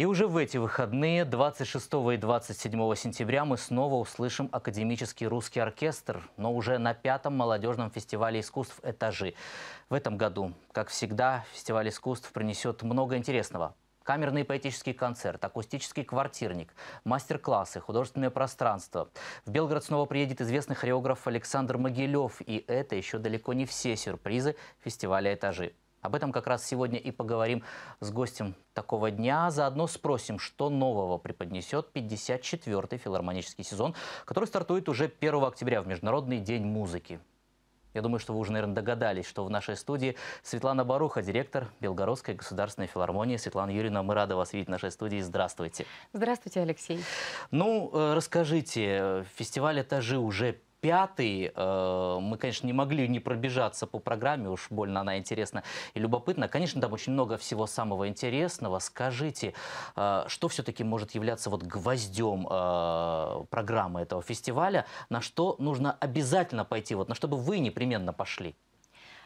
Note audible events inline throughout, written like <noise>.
И уже в эти выходные, 26 и 27 сентября, мы снова услышим академический русский оркестр, но уже на пятом молодежном фестивале искусств «Этажи». В этом году, как всегда, фестиваль искусств принесет много интересного. Камерный поэтический концерт, акустический квартирник, мастер-классы, художественное пространство. В Белгород снова приедет известный хореограф Александр Могилев. И это еще далеко не все сюрпризы фестиваля «Этажи». Об этом как раз сегодня и поговорим с гостем такого дня. Заодно спросим, что нового преподнесет 54-й филармонический сезон, который стартует уже 1 октября в Международный день музыки. Я думаю, что вы уже, наверное, догадались, что в нашей студии Светлана Баруха, директор Белгородской государственной филармонии. Светлана Юрьевна, мы рады вас видеть в нашей студии. Здравствуйте. Здравствуйте, Алексей. Ну, э, расскажите, э, фестиваль «Этажи» уже пятый. Э, мы, конечно, не могли не пробежаться по программе, уж больно она интересна и любопытна. Конечно, там очень много всего самого интересного. Скажите, э, что все-таки может являться вот гвоздем э, программы этого фестиваля? На что нужно обязательно пойти, вот на что бы вы непременно пошли?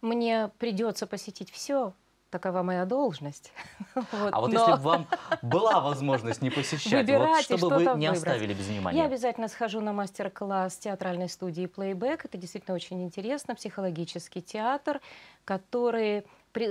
Мне придется посетить все, такова моя должность. <laughs> а вот если бы <laughs> вам была возможность не посещать, чтобы вы не оставили без внимания? Я обязательно схожу на мастер-класс театральной студии «Плейбэк». Это действительно очень интересно. Психологический театр, который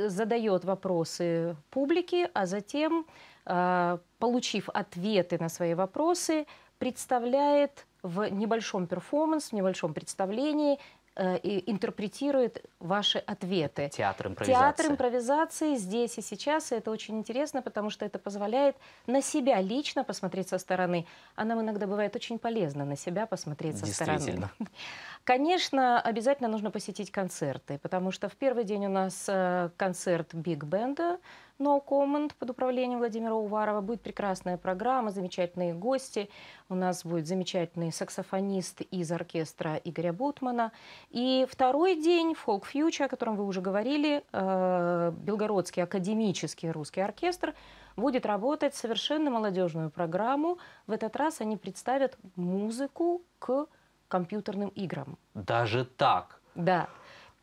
задает вопросы публике, а затем, а, получив ответы на свои вопросы, представляет в небольшом перформанс, в небольшом представлении э, интерпретирует ваши ответы. Театр импровизации. Театр импровизации здесь и сейчас, и это очень интересно, потому что это позволяет на себя лично посмотреть со стороны, а нам иногда бывает очень полезно на себя посмотреть со стороны. <laughs> Конечно, обязательно нужно посетить концерты, потому что в первый день у нас э, концерт биг-бенда, No Comment под управлением Владимира Уварова. Будет прекрасная программа, замечательные гости. У нас будет замечательный саксофонист из оркестра Игоря Бутмана. И второй день Folk Future, о котором вы уже говорили, э, Белгородский академический русский оркестр, будет работать совершенно молодежную программу. В этот раз они представят музыку к компьютерным играм. Даже так? Да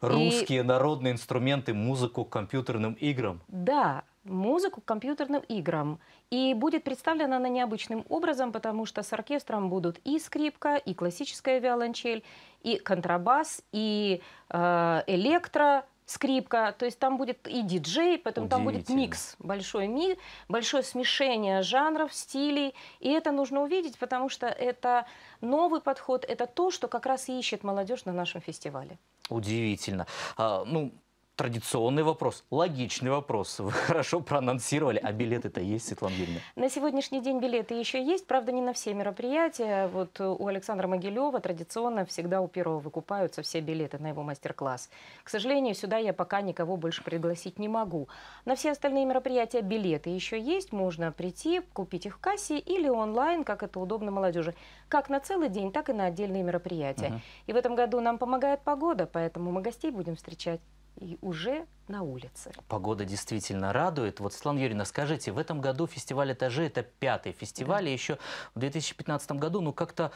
русские и... народные инструменты, музыку к компьютерным играм. Да, музыку к компьютерным играм. И будет представлена она необычным образом, потому что с оркестром будут и скрипка, и классическая виолончель, и контрабас, и э, электро, скрипка, то есть там будет и диджей, потом там будет микс, большой микс, большое смешение жанров, стилей, и это нужно увидеть, потому что это новый подход, это то, что как раз и ищет молодежь на нашем фестивале. Удивительно. А, ну, Традиционный вопрос, логичный вопрос. Вы <laughs> хорошо проанонсировали, а билеты-то есть, Светлана Юрьевна? На сегодняшний день билеты еще есть, правда, не на все мероприятия. Вот у Александра Могилева традиционно всегда у первого выкупаются все билеты на его мастер-класс. К сожалению, сюда я пока никого больше пригласить не могу. На все остальные мероприятия билеты еще есть, можно прийти, купить их в кассе или онлайн, как это удобно молодежи. Как на целый день, так и на отдельные мероприятия. Угу. И в этом году нам помогает погода, поэтому мы гостей будем встречать и уже на улице. Погода действительно радует. Вот, Светлана Юрьевна, скажите, в этом году фестиваль «Этажи» — это пятый фестиваль, да. еще в 2015 году, ну, как-то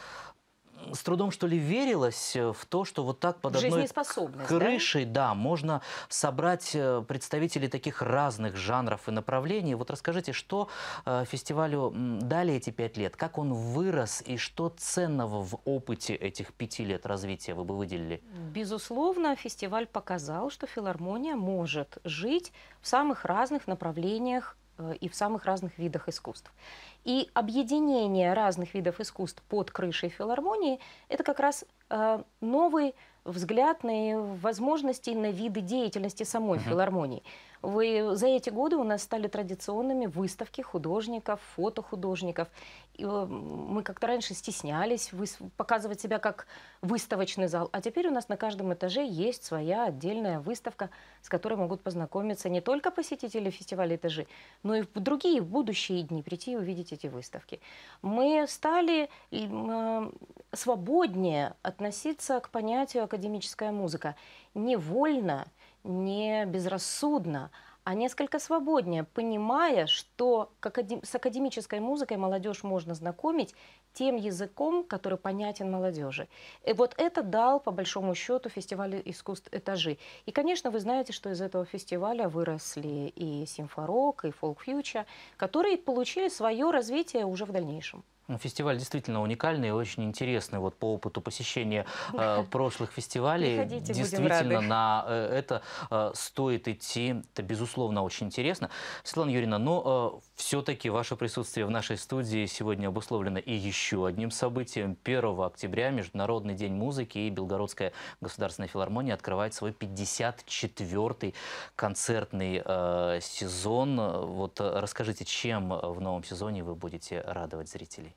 с трудом, что ли, верилось э, в то, что вот так под одной крышей, да? да, можно собрать э, представителей таких разных жанров и направлений. Вот расскажите, что э, фестивалю дали эти пять лет, как он вырос и что ценного в опыте этих пяти лет развития вы бы выделили? Безусловно, фестиваль показал, что филармония может жить в самых разных направлениях Э, и в самых разных видах искусств. И объединение разных видов искусств под крышей филармонии – это как раз Э, новый взгляд на возможности, на виды деятельности самой угу. филармонии. Вы, за эти годы у нас стали традиционными выставки художников, фотохудожников. И, э, мы как-то раньше стеснялись показывать себя как выставочный зал, а теперь у нас на каждом этаже есть своя отдельная выставка, с которой могут познакомиться не только посетители фестиваля «Этажи», но и в другие в будущие дни прийти и увидеть эти выставки. Мы стали э, свободнее от относиться к понятию академическая музыка невольно, не безрассудно, а несколько свободнее, понимая, что с академической музыкой молодежь можно знакомить тем языком, который понятен молодежи. И э, вот это дал, по большому счету, фестиваль искусств «Этажи». И, конечно, вы знаете, что из этого фестиваля выросли и симфорок, и фолк-фьюча, которые получили свое развитие уже в дальнейшем. Ну, фестиваль действительно уникальный и очень интересный. Вот по опыту посещения э, <laughs> прошлых фестивалей, Приходите, действительно на э, это э, стоит идти. Это, безусловно, очень интересно. Светлана Юрьевна, но ну, э, все-таки ваше присутствие в нашей студии сегодня обусловлено и еще одним событием. 1 октября Международный день музыки и Белгородская государственная филармония открывает свой 54-й концертный э, сезон. Вот э, расскажите, чем в новом сезоне вы будете радовать зрителей?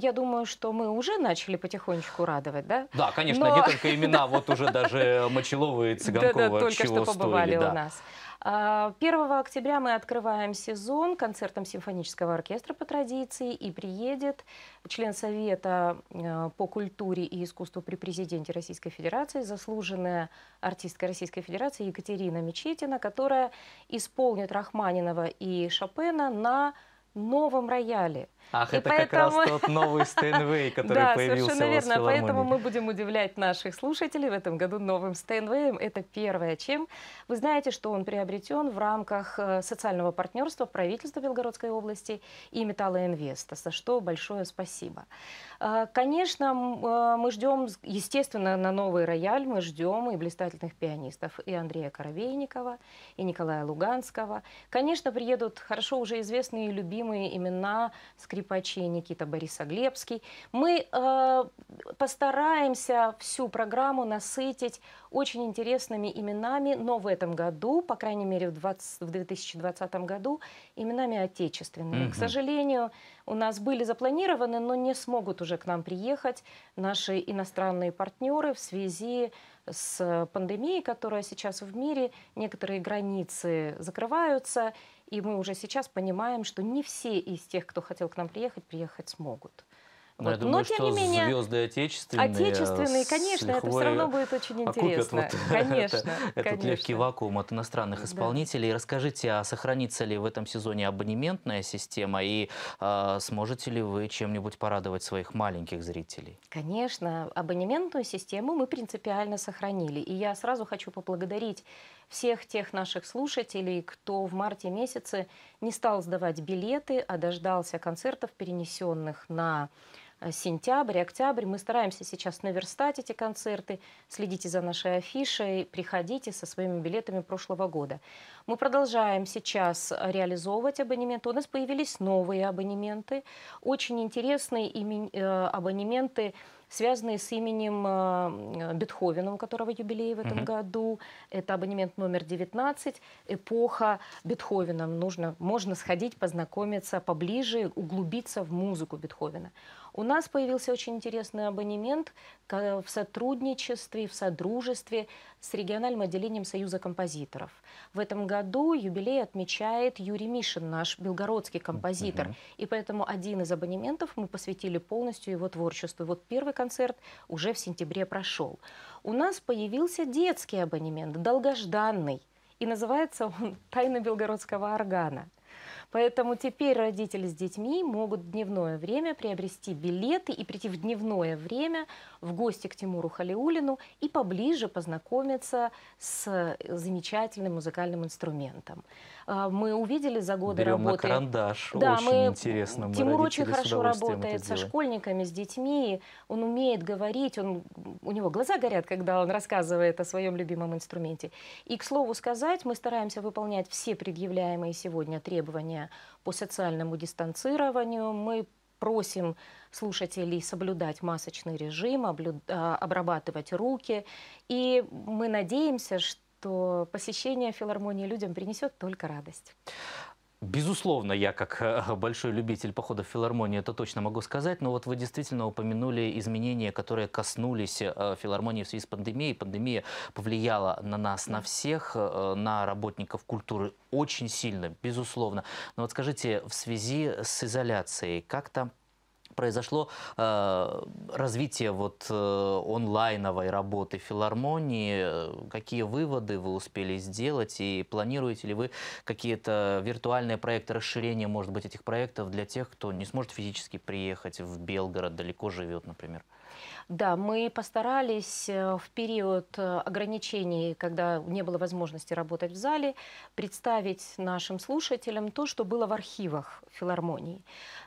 я думаю, что мы уже начали потихонечку радовать, да? Да, конечно, Но... не только имена, <laughs> вот уже даже Мочелова и Цыганкова да, да, только что побывали у нас. 1 а, октября мы открываем сезон концертом симфонического оркестра по традиции, и приедет член Совета э, по культуре и искусству при президенте Российской Федерации, заслуженная артистка Российской Федерации Екатерина Мечетина, которая исполнит Рахманинова и Шопена на новом рояле. Ах, и это поэтому... как раз тот новый Стейнвей, <laughs> который да, появился совершенно верно. У поэтому мы будем удивлять наших слушателей в этом году новым Стейнвеем. Это первое, чем. Вы знаете, что он приобретен в рамках э, социального партнерства правительства Белгородской области и Металлоинвеста, за что большое спасибо. Э, конечно, э, мы ждем, естественно, на новый рояль мы ждем и блистательных пианистов, и Андрея Коровейникова, и Николая Луганского. Конечно, приедут хорошо уже известные и любимые любимые имена скрипачей Никита Борисоглебский. Мы э, постараемся всю программу насытить очень интересными именами, но в этом году, по крайней мере в, 20, в 2020 году, именами отечественными. Угу. К сожалению, у нас были запланированы, но не смогут уже к нам приехать наши иностранные партнеры в связи с пандемией, которая сейчас в мире. Некоторые границы закрываются, и мы уже сейчас понимаем, что не все из тех, кто хотел к нам приехать, приехать смогут. Но, ну, вот. я думаю, Но тем что не менее звезды отечественные, отечественные, конечно, это все равно будет очень интересно. Вот <laughs> конечно, это, Этот легкий вакуум от иностранных исполнителей. Да. Расскажите, а сохранится ли в этом сезоне абонементная система и а, сможете ли вы чем-нибудь порадовать своих маленьких зрителей? Конечно, абонементную систему мы принципиально сохранили, и я сразу хочу поблагодарить всех тех наших слушателей, кто в марте месяце не стал сдавать билеты, а дождался концертов, перенесенных на э, сентябрь, октябрь. Мы стараемся сейчас наверстать эти концерты. Следите за нашей афишей, приходите со своими билетами прошлого года. Мы продолжаем сейчас реализовывать абонементы. У нас появились новые абонементы, очень интересные э, абонементы связанные с именем э, Бетховена, у которого юбилей в этом угу. году. Это абонемент номер 19, эпоха Бетховена. Нужно, можно сходить, познакомиться поближе, углубиться в музыку Бетховена. У нас появился очень интересный абонемент э, в сотрудничестве, в содружестве с региональным отделением Союза композиторов. В этом году юбилей отмечает Юрий Мишин, наш белгородский композитор. Угу. И поэтому один из абонементов мы посвятили полностью его творчеству. И вот первый концерт уже в сентябре прошел. У нас появился детский абонемент, долгожданный. И называется он «Тайна белгородского органа». Поэтому теперь родители с детьми могут в дневное время приобрести билеты и прийти в дневное время в гости к Тимуру Халиулину и поближе познакомиться с э, замечательным музыкальным инструментом. А, мы увидели за годы Берем работы... На карандаш, да, очень мы... интересно. Мы Тимур очень хорошо работает со школьниками, с детьми, он умеет говорить, он... у него глаза горят, когда он рассказывает о своем любимом инструменте. И, к слову сказать, мы стараемся выполнять все предъявляемые сегодня требования по социальному дистанцированию. Мы просим слушателей соблюдать масочный режим, а, обрабатывать руки. И мы надеемся, что посещение филармонии людям принесет только радость. Безусловно, я как э, большой любитель походов в филармонию это точно могу сказать, но вот вы действительно упомянули изменения, которые коснулись э, филармонии в связи с пандемией. Пандемия повлияла на нас, на всех, э, на работников культуры очень сильно, безусловно. Но вот скажите, в связи с изоляцией, как там произошло э, развитие вот э, онлайновой работы филармонии. Какие выводы вы успели сделать и планируете ли вы какие-то виртуальные проекты, расширение, может быть, этих проектов для тех, кто не сможет физически приехать в Белгород, далеко живет, например? Да, мы постарались э, в период э, ограничений, когда не было возможности работать в зале, представить нашим слушателям то, что было в архивах филармонии.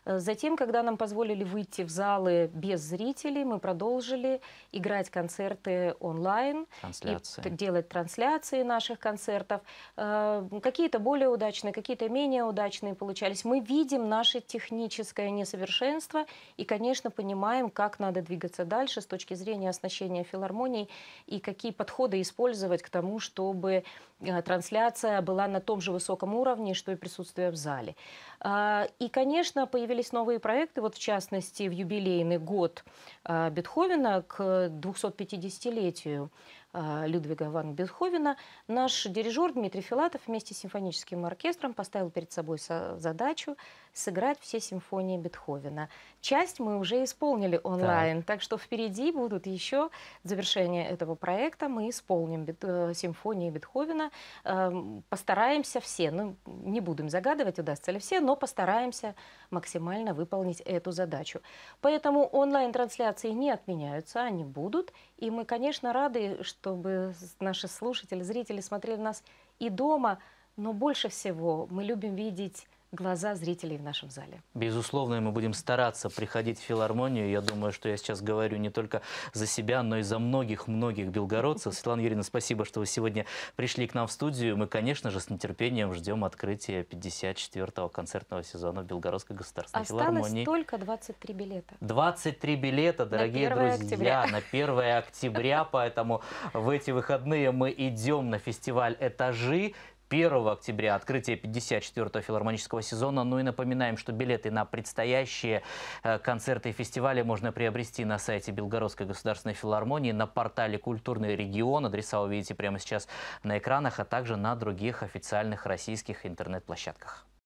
Э, затем, когда нам позволили позволили выйти в залы без зрителей, мы продолжили играть концерты онлайн, трансляции. И делать трансляции наших концертов. Э, какие-то более удачные, какие-то менее удачные получались. Мы видим наше техническое несовершенство и, конечно, понимаем, как надо двигаться дальше с точки зрения оснащения филармоний и какие подходы использовать к тому, чтобы э, трансляция была на том же высоком уровне, что и присутствие в зале. Э, и, конечно, появились новые проекты, вот в частности, частности, в юбилейный год а, Бетховена к 250-летию а, Людвига Ван Бетховена, наш дирижер Дмитрий Филатов вместе с симфоническим оркестром поставил перед собой задачу сыграть все симфонии Бетховена. Часть мы уже исполнили онлайн, так, так что впереди будут еще завершение этого проекта. Мы исполним бет, э, симфонии Бетховена. Э, постараемся все, ну не будем загадывать, удастся ли все, но постараемся максимально выполнить эту задачу. Поэтому онлайн-трансляции не отменяются, они будут. И мы, конечно, рады, чтобы наши слушатели, зрители смотрели нас и дома, но больше всего мы любим видеть глаза зрителей в нашем зале. Безусловно, мы будем стараться приходить в филармонию. Я думаю, что я сейчас говорю не только за себя, но и за многих-многих белгородцев. <laughs> Светлана Юрьевна, спасибо, что вы сегодня пришли к нам в студию. Мы, конечно же, с нетерпением ждем открытия 54-го концертного сезона в Белгородской государственной Осталось филармонии. Осталось только 23 билета. 23 билета, дорогие на друзья, октября. на 1 октября. <laughs> Поэтому в эти выходные мы идем на фестиваль «Этажи». 1 октября открытие 54-го филармонического сезона. Ну и напоминаем, что билеты на предстоящие э, концерты и фестивали можно приобрести на сайте Белгородской государственной филармонии, на портале «Культурный регион». Адреса увидите прямо сейчас на экранах, а также на других официальных российских интернет-площадках.